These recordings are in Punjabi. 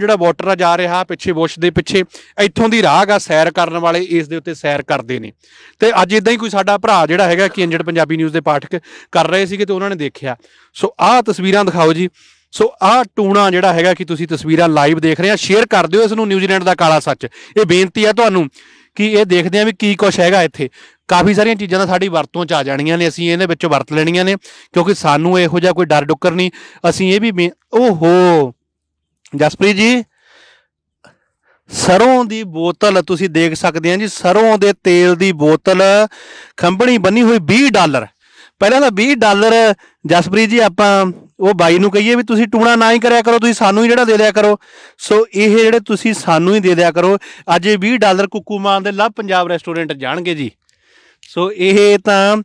ਜਿਹੜਾ ਵਾਟਰ ਆ ਜਾ ਰਿਹਾ ਪਿੱਛੇ ਬੁਸ਼ ਦੇ ਪਿੱਛੇ ਇੱਥੋਂ ਦੀ ਰਾਹ ਆ ਸੈਰ ਕਰਨ ਵਾਲੇ ਇਸ ਦੇ ਉੱਤੇ ਸੈਰ ਕਰਦੇ ਨੇ ਤੇ ਅੱਜ ਇਦਾਂ ਹੀ ਕੋਈ ਸਾਡਾ ਭਰਾ ਜਿਹੜਾ ਹੈਗਾ ਕਿ ਅੰਜੜ ਪੰਜਾਬੀ ਨਿਊਜ਼ ਦੇ ਪਾਠਕ ਕਰ ਰਹੇ ਸੀਗੇ ਤੇ ਉਹਨਾਂ ਨੇ ਦੇਖਿਆ ਸੋ ਆਹ ਤਸਵੀਰਾਂ ਦਿਖਾਓ ਜੀ ਸੋ ਆਹ ਟੂਣਾ ਜਿਹੜਾ ਹੈਗਾ ਕਿ ਤੁਸੀਂ ਤਸਵੀਰਾਂ ਲਾਈਵ ਦੇਖ ਰਹੇ ਆ ਸ਼ੇਅਰ ਕਰ ਦਿਓ ਇਸ ਨੂੰ ਨਿਊਜ਼ੀਲੈਂਡ ਦਾ ਕਾਲਾ ਸੱਚ ਇਹ ਬੇਨਤੀ ਆ ਤੁਹਾਨੂੰ ਕਿ ਇਹ ਦੇਖਦੇ ਆ ਵੀ ਕੀ ਕੁਝ ਹੈਗਾ ਇੱਥੇ ਕਾਫੀ ਸਾਰੀਆਂ ਚੀਜ਼ਾਂ ਦਾ ਸਾਡੀ ਵਰਤੋਂ ਚ ਆ ਜਾਣੀਆਂ ਨੇ ਅਸੀਂ ਇਹਦੇ ਵਿੱਚ ਵਰਤ ਲੈਣੀਆਂ ਨੇ ਕਿਉਂਕਿ ਸਾਨੂੰ ਇਹੋ ਜਿਹਾ ਕੋਈ ਡਰ ਡੁੱਕਰ ਨਹੀਂ ਅਸੀਂ ਇਹ ਵੀ ਓਹੋ ਜਸਪ੍ਰੀਤ ਜੀ ਸਰੋਂ ਦੀ ਬੋਤਲ ਤੁਸੀਂ ਦੇਖ ਸਕਦੇ ਆ ਜੀ ਸਰੋਂ ਦੇ ਤੇਲ ਦੀ ਬੋਤਲ ਖੰਭਣੀ ਬੰਨੀ ਹੋਈ 20 ਡਾਲਰ ਪਹਿਲਾਂ ਤਾਂ 20 ਡਾਲਰ ਜਸਪ੍ਰੀਤ ਜੀ ਆਪਾਂ ਉਹ ਬਾਈ ਨੂੰ ਕਹੀਏ ਵੀ ਤੁਸੀਂ ਟੂਣਾ ਨਾ ਹੀ ਕਰਿਆ ਕਰੋ ਤੁਸੀਂ ਸਾਨੂੰ ਹੀ ਜਿਹੜਾ ਦੇ ਦਿਆ ਕਰੋ ਸੋ ਇਹ ਜਿਹੜੇ ਤੁਸੀਂ ਸਾਨੂੰ ਹੀ ਦੇ ਦਿਆ ਕਰੋ ਅੱਜ ਇਹ 20 ਡਾਲਰ ਕੁੱਕੂ ਮਾਨ ਦੇ ਲਵ ਪੰਜਾਬ ਰੈਸਟੋਰੈਂਟ ਜਾਣਗੇ ਜੀ ਸੋ ਇਹ ਤਾਂ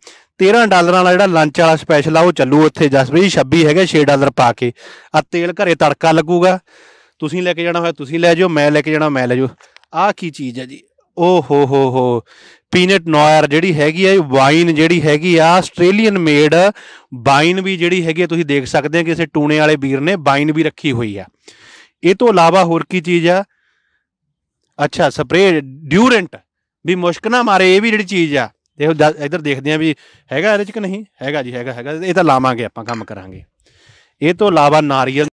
13 ਡਾਲਰਾਂ ਵਾਲਾ ਜਿਹੜਾ ਲੰਚ ਵਾਲਾ ਸਪੈਸ਼ਲ ਆ ਉਹ ਚੱਲੂ ਉੱਥੇ ਜਸਪ੍ਰੀਤ 26 ਹੈਗੇ 6 ਡਾਲਰ ਪਾ ਕੇ ਆ ਤੇਲ ਘਰੇ ਤੜਕਾ ਲੱਗੂਗਾ ਤੁਸੀਂ ਲੈ ਕੇ ਜਾਣਾ ਹੋਇਆ ਤੁਸੀਂ ਲੈ ਜਿਓ ਮੈਂ ਲੈ ਕੇ ਜਾਣਾ ਮੈਂ ਲੈ ਜਿਓ ਆਹ ਕੀ ਚੀਜ਼ ਹੈ ਜੀ ਓ ਹੋ ਹੋ ਹੋ ਪੀਨਟ ਨੋਇਰ ਜਿਹੜੀ ਹੈਗੀ ਆ ਵਾਈਨ ਜਿਹੜੀ ਹੈਗੀ ਆ ਆਸਟ੍ਰੇਲੀਅਨ ਮੇਡ ਵਾਈਨ ਵੀ ਜਿਹੜੀ ਹੈਗੀ ਤੁਸੀਂ ਦੇਖ ਸਕਦੇ ਆ ਕਿਸੇ ਟੂਨੇ ਵਾਲੇ ਵੀਰ ਨੇ ਵਾਈਨ ਵੀ ਰੱਖੀ ਹੋਈ ਆ ਇਹ ਤੋਂ ਇਲਾਵਾ ਹੋਰ ਕੀ ਚੀਜ਼ ਆ ਅੱਛਾ ਸਪਰੇ ਡਿਊਰੈਂਟ ਵੀ ਮੁਸ਼ਕ ਨਾ ਮਾਰੇ ਇਹ ਵੀ ਜਿਹੜੀ ਚੀਜ਼ ਆ ਦੇਖੋ ਇਧਰ ਦੇਖਦੇ ਆਂ ਵੀ ਹੈਗਾ ਇਹਦੇ ਚ ਕਿ ਨਹੀਂ ਹੈਗਾ ਜੀ ਹੈਗਾ ਹੈਗਾ ਇਹ ਤਾਂ ਲਾਵਾਂਗੇ ਆਪਾਂ ਕੰਮ ਕਰਾਂਗੇ ਇਹ ਤੋਂ ਇਲਾਵਾ ਨਾਰੀਅਲ